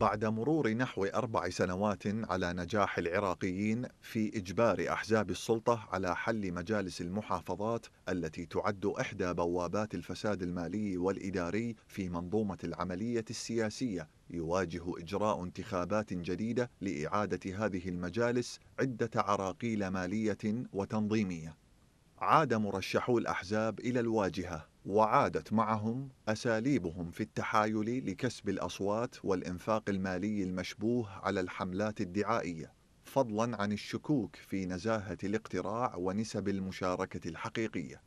بعد مرور نحو أربع سنوات على نجاح العراقيين في إجبار أحزاب السلطة على حل مجالس المحافظات التي تعد إحدى بوابات الفساد المالي والإداري في منظومة العملية السياسية يواجه إجراء انتخابات جديدة لإعادة هذه المجالس عدة عراقيل مالية وتنظيمية عاد مرشحو الأحزاب إلى الواجهة وعادت معهم أساليبهم في التحايل لكسب الأصوات والإنفاق المالي المشبوه على الحملات الدعائية فضلا عن الشكوك في نزاهة الاقتراع ونسب المشاركة الحقيقية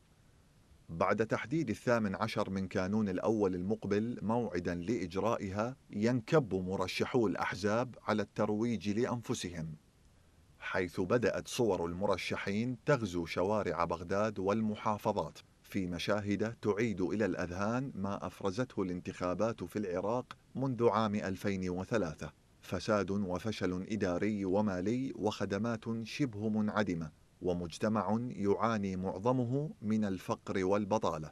بعد تحديد الثامن عشر من كانون الأول المقبل موعدا لإجرائها ينكب مرشحو الأحزاب على الترويج لأنفسهم حيث بدأت صور المرشحين تغزو شوارع بغداد والمحافظات في مشاهد تعيد إلى الأذهان ما أفرزته الانتخابات في العراق منذ عام 2003 فساد وفشل إداري ومالي وخدمات شبه منعدمة ومجتمع يعاني معظمه من الفقر والبطالة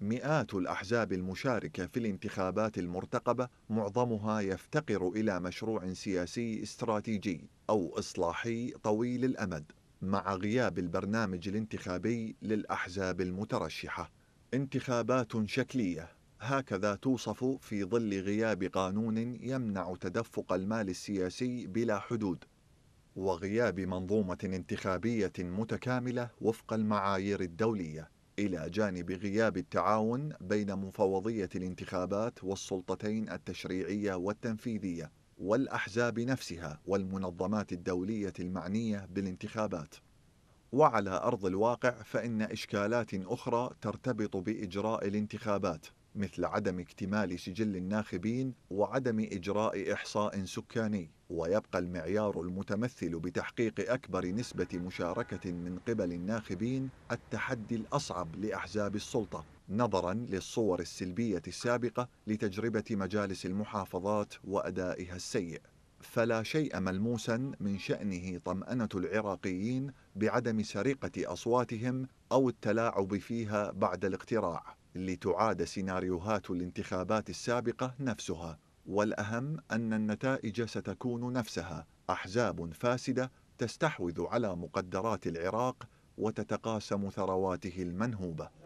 مئات الأحزاب المشاركة في الانتخابات المرتقبة معظمها يفتقر إلى مشروع سياسي استراتيجي أو إصلاحي طويل الأمد مع غياب البرنامج الانتخابي للأحزاب المترشحة انتخابات شكلية هكذا توصف في ظل غياب قانون يمنع تدفق المال السياسي بلا حدود وغياب منظومة انتخابية متكاملة وفق المعايير الدولية إلى جانب غياب التعاون بين مفوضية الانتخابات والسلطتين التشريعية والتنفيذية والاحزاب نفسها والمنظمات الدوليه المعنيه بالانتخابات وعلى ارض الواقع فان اشكالات اخرى ترتبط باجراء الانتخابات مثل عدم اكتمال سجل الناخبين وعدم اجراء احصاء سكاني ويبقى المعيار المتمثل بتحقيق اكبر نسبه مشاركه من قبل الناخبين التحدي الاصعب لاحزاب السلطه نظرا للصور السلبيه السابقه لتجربه مجالس المحافظات وادائها السيء فلا شيء ملموسا من شأنه طمأنة العراقيين بعدم سرقة أصواتهم أو التلاعب فيها بعد الاقتراع لتعاد سيناريوهات الانتخابات السابقة نفسها والأهم أن النتائج ستكون نفسها أحزاب فاسدة تستحوذ على مقدرات العراق وتتقاسم ثرواته المنهوبه